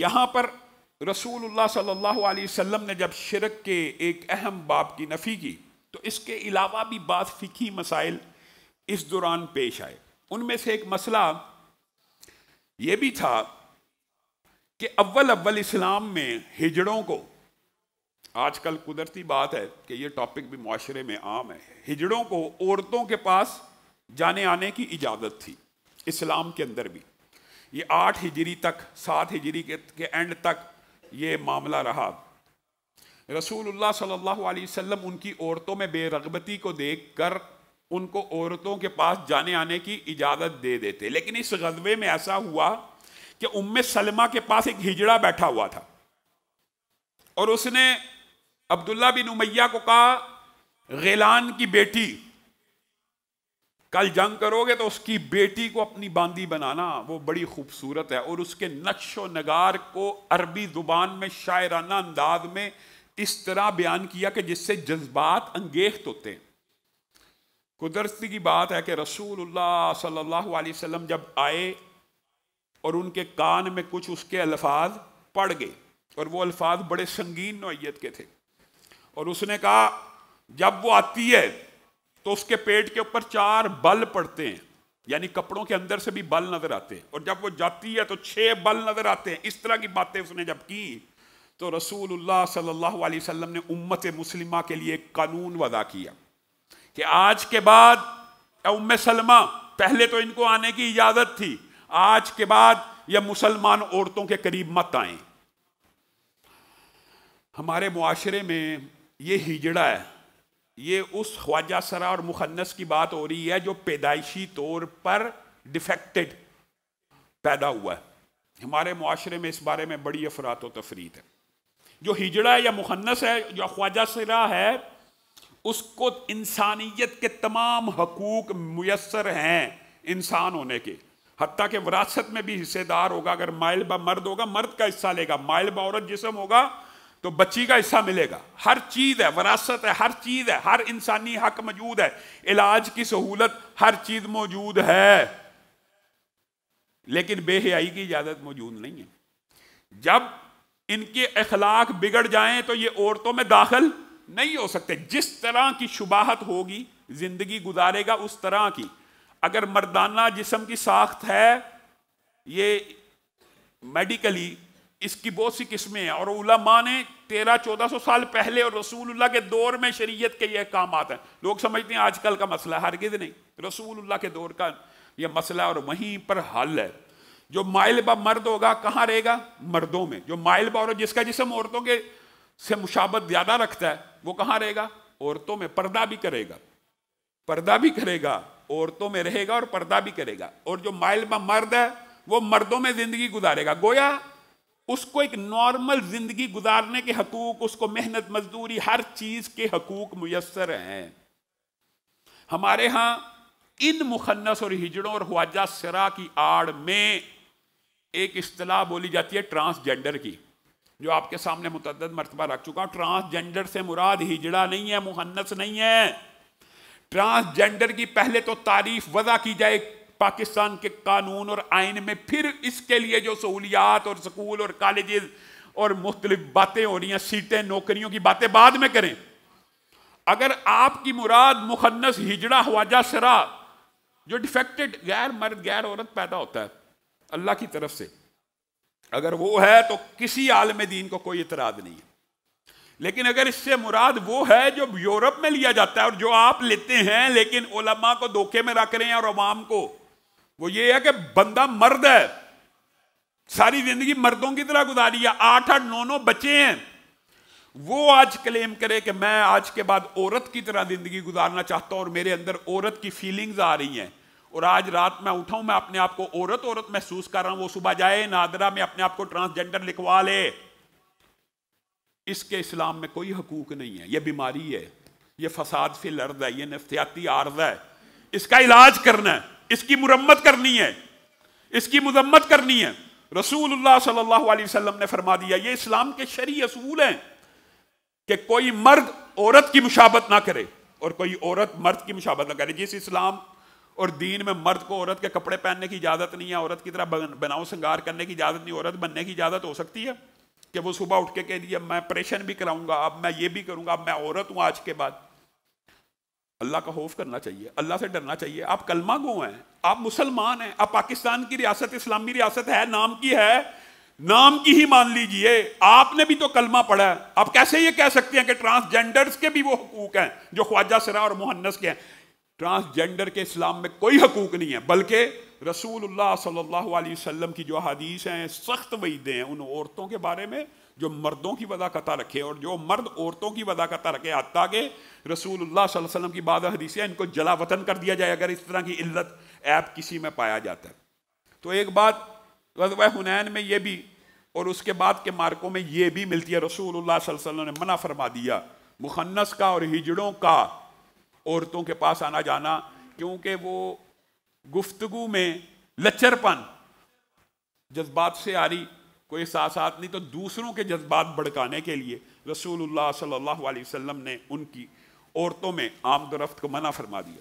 यहाँ पर रसूलुल्लाह सल्लल्लाहु अलैहि वसल्लम ने जब शिरक के एक अहम बाब की नफ़ी की तो इसके अलावा भी बात फ़िकी मसाइल इस दौरान पेश आए उनमें से एक मसला ये भी था कि अव्वल अव्वल इस्लाम में हिजड़ों को आजकल कुदरती बात है कि ये टॉपिक भी माशरे में आम है हिजड़ों को औरतों के पास जाने आने की इजाज़त थी इस्लाम के अंदर भी ये आठ हिजरी तक सात हिजरी के, के एंड तक ये मामला रहा रसूलुल्लाह सल्लल्लाहु अलैहि वसल्लम उनकी औरतों में बेरगबती को देख कर उनको औरतों के पास जाने आने की इजाज़त दे देते लेकिन इस गजबे में ऐसा हुआ कि उम्म सलमा के पास एक हिजड़ा बैठा हुआ था और उसने अब्दुल्ला बिन उमैया को कहा गैलान की बेटी कल जंग करोगे तो उसकी बेटी को अपनी बांदी बनाना वो बड़ी खूबसूरत है और उसके नक्श व नगार को अरबी ज़ुबान में शायराना अंदाज में इस तरह बयान किया कि जिससे जज्बात अंगेख्त होते हैं कुदरती की बात है कि रसूल सल्लल्लाहु अलैहि वसल्लम जब आए और उनके कान में कुछ उसके अल्फाज पड़ गए और वो अल्फाज बड़े संगीन नोयत के थे और उसने कहा जब वो आती है तो उसके पेट के ऊपर चार बल पड़ते हैं यानी कपड़ों के अंदर से भी बल नजर आते हैं और जब वो जाती है तो छह बल नजर आते हैं इस तरह की बातें उसने जब की तो रसूलुल्लाह सल्लल्लाहु अलैहि वसल्लम ने उम्मत मुस्लिमा के लिए कानून वदा किया कि आज के बाद उम्म सलमा पहले तो इनको आने की इजाज़त थी आज के बाद यह मुसलमान औरतों के करीब मत आए हमारे माशरे में ये हिजड़ा है ये उस ख्वाजा सरा और मुखन्नस की बात हो रही है जो पैदाइशी तौर पर डिफेक्टेड पैदा हुआ है हमारे माशरे में इस बारे में बड़ी अफरात व तफरीत है जो हिजड़ा या मुखन्नस है या ख्वाजा सरा है उसको इंसानियत के तमाम हकूक मैसर हैं इंसान होने के हती के विरासत में भी हिस्सेदार होगा अगर माइल बा मर्द होगा मर्द का हिस्सा लेगा माइल बा औरत जिसम होगा तो बच्ची का हिस्सा मिलेगा हर चीज़ है वरासत है हर चीज़ है हर इंसानी हक मौजूद है इलाज की सहूलत हर चीज़ मौजूद है लेकिन बेहयाई की इजाज़त मौजूद नहीं है जब इनके अखलाक बिगड़ जाएं तो ये औरतों में दाखिल नहीं हो सकते जिस तरह की शुबाहत होगी ज़िंदगी गुजारेगा उस तरह की अगर मर्दाना जिसम की साख्त है ये मेडिकली इसकी बहुत सी किस्में हैं और उलमा ने तेरह चौदह सौ साल पहले और रसूलुल्लाह के दौर में शरीयत के ये काम आते हैं लोग समझते हैं आजकल का मसला हरगिज नहीं रसूलुल्लाह के दौर का ये मसला और वहीं पर हल है जो बा मर्द होगा कहाँ रहेगा मर्दों में जो बा और जिसका जिसम औरतों के से मुशाबत ज़्यादा रखता है वो कहाँ रहेगा औरतों में पर्दा भी करेगा पर्दा भी करेगा औरतों में रहेगा और पर्दा भी करेगा और जो बा मर्द है वो मर्दों में ज़िंदगी गुजारेगा गोया उसको एक नॉर्मल ज़िंदगी गुजारने के हकूक़ उसको मेहनत मजदूरी हर चीज़ के हकूक़ मुयसर हैं हमारे यहां इन मुखन्नस और हिजड़ों और ख्वाजा सरा की आड़ में एक अतलाह बोली जाती है ट्रांसजेंडर की जो आपके सामने मुतद मरतबा रख चुका हूं ट्रांसजेंडर से मुराद हिजड़ा नहीं है मुहन्नस नहीं है ट्रांसजेंडर की पहले तो तारीफ वजह की जाए पाकिस्तान के कानून और आइन में फिर इसके लिए जो सहूलियात और स्कूल और कॉलेजेस और मुख्तलिफ बातें हो रही हैं सीटें नौकरियों की बातें बाद में करें अगर आपकी मुराद मुखन्नस हिजड़ा हवाजा सरा जो डिफेक्टेड गैर मर्द गैर औरत पैदा होता है अल्लाह की तरफ से अगर वो है तो किसी आलम दीन को कोई इतराज़ नहीं है लेकिन अगर इससे मुराद वो है जो यूरोप में लिया जाता है और जो आप लेते हैं लेकिन ओलमा को धोखे में रख रहे हैं और अवाम को वो ये है कि बंदा मर्द है सारी जिंदगी मर्दों की तरह गुजारी है आठ आठ नौ नौ बच्चे हैं वो आज क्लेम करे कि मैं आज के बाद औरत की तरह जिंदगी गुजारना चाहता हूं और मेरे अंदर औरत की फीलिंग्स आ रही हैं और आज रात मैं उठाऊं मैं अपने आप को औरत औरत महसूस कर रहा हूं वो सुबह जाए नादरा में अपने आप को ट्रांसजेंडर लिखवा ले इसके इस्लाम में कोई हकूक नहीं है ये बीमारी है ये फसाद फिल अर्ज है ये नफ्सियाती आर्ज है इसका इलाज करना है इसकी मुरम्मत करनी है इसकी मजम्मत करनी है रसूलुल्लाह सल्लल्लाहु अलैहि वसल्लम ने फरमा दिया ये इस्लाम के शरी असूल हैं कि कोई मर्द औरत की मुशाबत ना करे और कोई औरत मर्द की मुशाबत ना करे जिस इस्लाम और दीन में मर्द को औरत के कपड़े पहनने की इजाज़त नहीं है औरत की तरह बनाओ श्रृंगार करने की इजाज़त नहीं औरत बनने की इजाज़त हो सकती है कि वो सुबह उठ के कह दिया मैं ऑपरेशन भी कराऊंगा अब मैं ये भी करूंगा अब मैं औरत हूँ आज के बाद अल्लाह का खौफ करना चाहिए अल्लाह से डरना चाहिए आप कलमा गो हैं आप मुसलमान हैं आप पाकिस्तान की रियासत इस्लामी रियासत है नाम की है नाम की ही मान लीजिए आपने भी तो कलमा पढ़ा है आप कैसे ये कह सकते हैं कि ट्रांसजेंडर्स के भी वो हकूक हैं जो ख्वाजा सरा और मुहन्नस के हैं ट्रांसजेंडर के इस्लाम में कोई हकूक नहीं है बल्कि रसूल सल्लल्लाहु अलैहि वसल्लम की जो हदीस हैं सख्त वईदे हैं उन औरतों के बारे में जो मर्दों की वदाकता रखे और जो मर्द औरतों की वदाकता रखे हती के रसूलुल्लाह सल्लल्लाहु अलैहि वसल्लम की बाद हदीसें इनको जला वतन कर दिया जाए अगर इस तरह की इल्लत ऐप किसी में पाया जाता है तो एक बात गजब हुनैन में ये भी और उसके बाद के मार्कों में ये भी मिलती है रसूलुल्लाह सल्लल्लाहु अलैहि वसल्लम ने मना फरमा दिया मुखन्नस का और हिजड़ों का औरतों के पास आना जाना क्योंकि वो गुफ्तगु में लचरपन जज्बात से आ रही कोई साथ नहीं तो दूसरों के जज्बात भड़काने के लिए रसूलुल्लाह सल्लल्लाहु अलैहि वसल्लम ने उनकी औरतों में आमदरफ्त को मना फरमा दिया